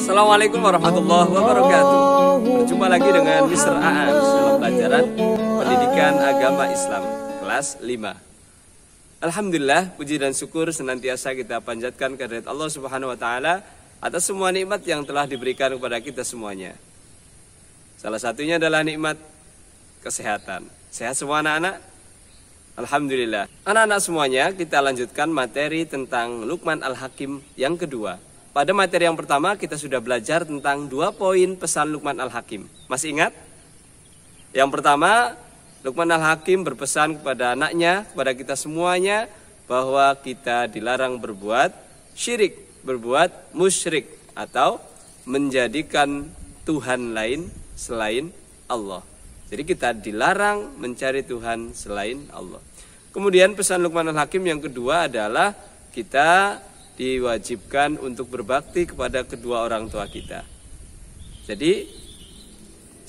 Assalamualaikum warahmatullahi wabarakatuh Berjumpa lagi dengan Mr. Aan dalam pelajaran Pendidikan Agama Islam kelas 5 Alhamdulillah puji dan syukur senantiasa kita panjatkan kehadirat Allah Subhanahu wa taala atas semua nikmat yang telah diberikan kepada kita semuanya. Salah satunya adalah nikmat kesehatan. Sehat semua anak-anak? Alhamdulillah. Anak-anak semuanya, kita lanjutkan materi tentang Lukman Al-Hakim yang kedua. Pada materi yang pertama kita sudah belajar tentang dua poin pesan Lukman Al-Hakim. Masih ingat? Yang pertama, Lukman Al-Hakim berpesan kepada anaknya, kepada kita semuanya bahwa kita dilarang berbuat syirik, berbuat musyrik atau menjadikan Tuhan lain selain Allah. Jadi kita dilarang mencari Tuhan selain Allah. Kemudian pesan Al Hakim yang kedua adalah kita diwajibkan untuk berbakti kepada kedua orang tua kita. Jadi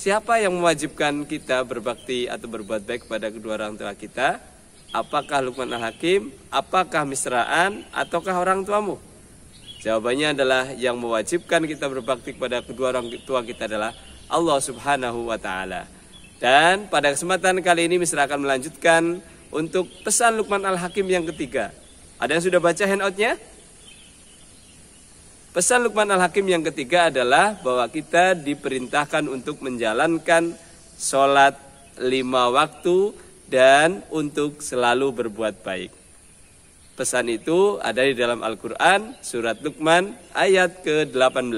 siapa yang mewajibkan kita berbakti atau berbuat baik kepada kedua orang tua kita? Apakah Al Hakim, apakah misraan, ataukah orang tuamu? Jawabannya adalah yang mewajibkan kita berbakti kepada kedua orang tua kita adalah Allah Subhanahu wa taala. Dan pada kesempatan kali ini Mister akan melanjutkan untuk pesan Lukman Al-Hakim yang ketiga. Ada yang sudah baca handoutnya? Pesan Lukman Al-Hakim yang ketiga adalah bahwa kita diperintahkan untuk menjalankan sholat lima waktu dan untuk selalu berbuat baik. Pesan itu ada di dalam Al-Quran, surat Luqman, ayat ke-18.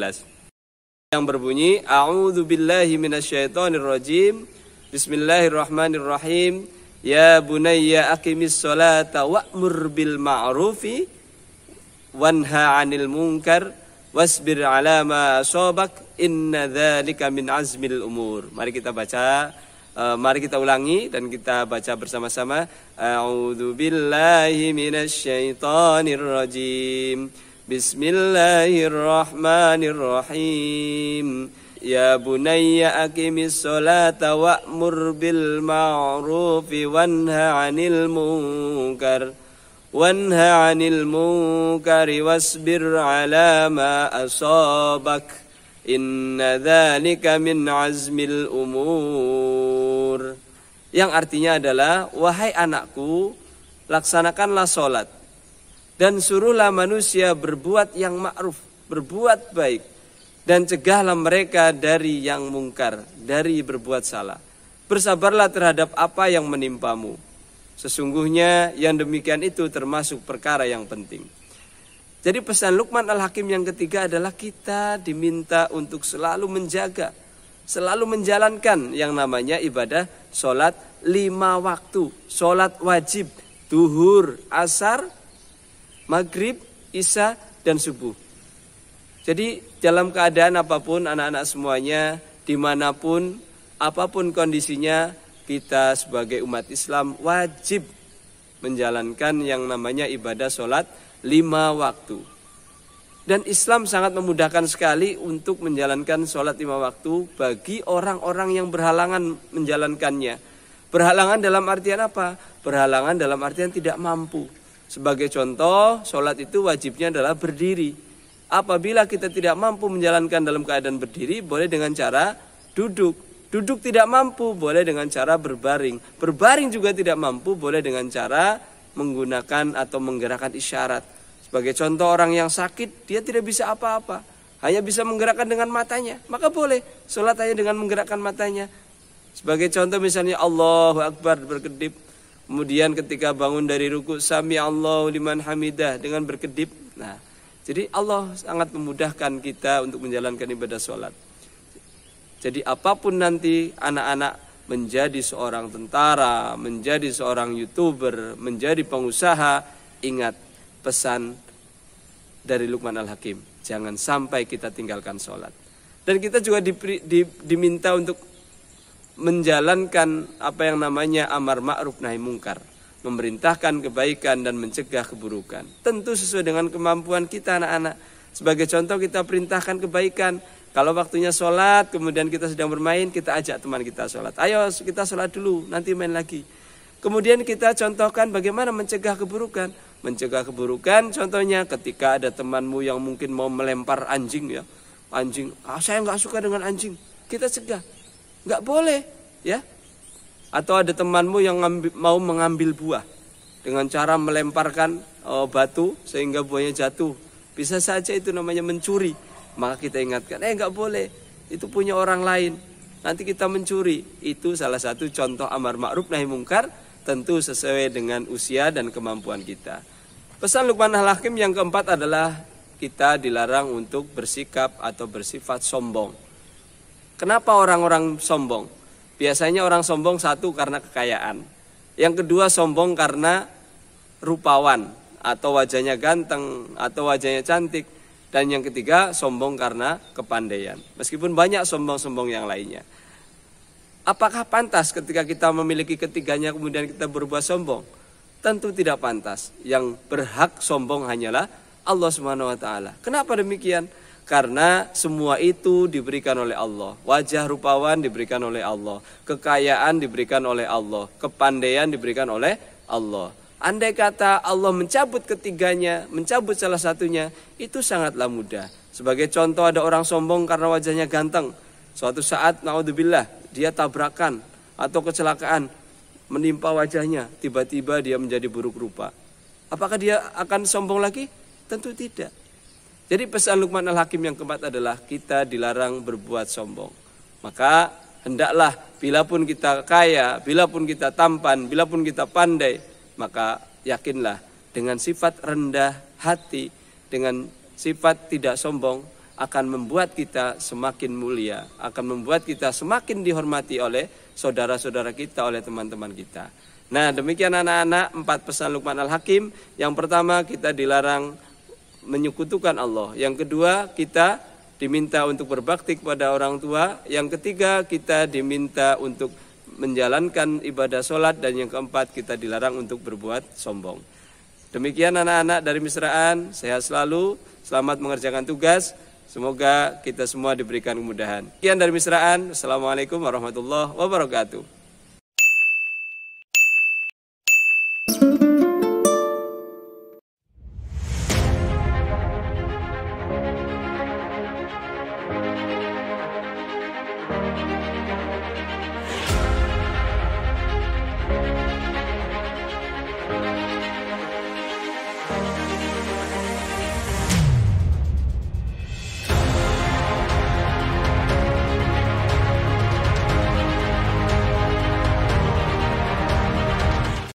Yang berbunyi, A'udzubillahiminasyaitonirrojim. Bismillahirrahmanirrahim. Ya bunayya aqimis salata wa'mur bil ma'rufi wanha 'anil munkar wasbir 'ala ma asabak inna dzalika min azmil umur. Mari kita baca uh, mari kita ulangi dan kita baca bersama-sama. A'udzu billahi minasyaitonir rajim. Bismillahirrahmanirrahim. Ya bunayya akimis solata wa'mur bil ma'rufi wanha anil munkar Wanha anil munkari wasbir ala ma asabak Inna dhalika min azmil umur Yang artinya adalah Wahai anakku Laksanakanlah sholat Dan suruhlah manusia berbuat yang ma'ruf Berbuat baik dan cegahlah mereka dari yang mungkar, dari berbuat salah. Bersabarlah terhadap apa yang menimpamu. Sesungguhnya yang demikian itu termasuk perkara yang penting. Jadi pesan Lukman Al-Hakim yang ketiga adalah kita diminta untuk selalu menjaga, selalu menjalankan yang namanya ibadah sholat lima waktu, sholat wajib, duhur, asar, maghrib, isya, dan subuh. Jadi dalam keadaan apapun anak-anak semuanya, dimanapun, apapun kondisinya, kita sebagai umat Islam wajib menjalankan yang namanya ibadah sholat lima waktu. Dan Islam sangat memudahkan sekali untuk menjalankan sholat lima waktu bagi orang-orang yang berhalangan menjalankannya. Berhalangan dalam artian apa? Berhalangan dalam artian tidak mampu. Sebagai contoh, sholat itu wajibnya adalah berdiri. Apabila kita tidak mampu menjalankan dalam keadaan berdiri, boleh dengan cara duduk. Duduk tidak mampu, boleh dengan cara berbaring. Berbaring juga tidak mampu, boleh dengan cara menggunakan atau menggerakkan isyarat. Sebagai contoh orang yang sakit, dia tidak bisa apa-apa. Hanya bisa menggerakkan dengan matanya. Maka boleh sholat hanya dengan menggerakkan matanya. Sebagai contoh misalnya Allahu Akbar berkedip. Kemudian ketika bangun dari ruku sami Allahu liman hamidah dengan berkedip. Nah, jadi Allah sangat memudahkan kita untuk menjalankan ibadah sholat. Jadi apapun nanti anak-anak menjadi seorang tentara, menjadi seorang youtuber, menjadi pengusaha, ingat pesan dari Luqman Al-Hakim. Jangan sampai kita tinggalkan sholat. Dan kita juga di, di, diminta untuk menjalankan apa yang namanya amar ma'ruf nahi mungkar memerintahkan kebaikan dan mencegah keburukan. Tentu sesuai dengan kemampuan kita anak-anak. Sebagai contoh kita perintahkan kebaikan. Kalau waktunya sholat, kemudian kita sedang bermain, kita ajak teman kita sholat. Ayo kita sholat dulu, nanti main lagi. Kemudian kita contohkan bagaimana mencegah keburukan. Mencegah keburukan contohnya ketika ada temanmu yang mungkin mau melempar anjing ya. Anjing, ah, saya nggak suka dengan anjing. Kita cegah. Nggak boleh ya atau ada temanmu yang ngambil, mau mengambil buah dengan cara melemparkan oh, batu sehingga buahnya jatuh. Bisa saja itu namanya mencuri. Maka kita ingatkan, eh nggak boleh, itu punya orang lain. Nanti kita mencuri. Itu salah satu contoh amar ma'ruf nahi mungkar tentu sesuai dengan usia dan kemampuan kita. Pesan Luqman Al-Hakim yang keempat adalah kita dilarang untuk bersikap atau bersifat sombong. Kenapa orang-orang sombong? Biasanya orang sombong satu karena kekayaan. Yang kedua sombong karena rupawan atau wajahnya ganteng atau wajahnya cantik. Dan yang ketiga sombong karena kepandaian. Meskipun banyak sombong-sombong yang lainnya. Apakah pantas ketika kita memiliki ketiganya kemudian kita berbuat sombong? Tentu tidak pantas. Yang berhak sombong hanyalah Allah Subhanahu wa taala. Kenapa demikian? karena semua itu diberikan oleh Allah. Wajah rupawan diberikan oleh Allah, kekayaan diberikan oleh Allah, kepandaian diberikan oleh Allah. Andai kata Allah mencabut ketiganya, mencabut salah satunya, itu sangatlah mudah. Sebagai contoh ada orang sombong karena wajahnya ganteng. Suatu saat naudzubillah dia tabrakan atau kecelakaan menimpa wajahnya, tiba-tiba dia menjadi buruk rupa. Apakah dia akan sombong lagi? Tentu tidak. Jadi pesan Luqman Al-Hakim yang keempat adalah kita dilarang berbuat sombong. Maka hendaklah bila pun kita kaya, bila pun kita tampan, bila pun kita pandai, maka yakinlah dengan sifat rendah hati, dengan sifat tidak sombong akan membuat kita semakin mulia, akan membuat kita semakin dihormati oleh saudara-saudara kita, oleh teman-teman kita. Nah, demikian anak-anak empat pesan Luqman Al-Hakim. Yang pertama, kita dilarang menyekutukan Allah. Yang kedua, kita diminta untuk berbakti kepada orang tua. Yang ketiga, kita diminta untuk menjalankan ibadah sholat. Dan yang keempat, kita dilarang untuk berbuat sombong. Demikian anak-anak dari Misraan, sehat selalu, selamat mengerjakan tugas. Semoga kita semua diberikan kemudahan. Sekian dari Misraan, Assalamualaikum warahmatullahi wabarakatuh.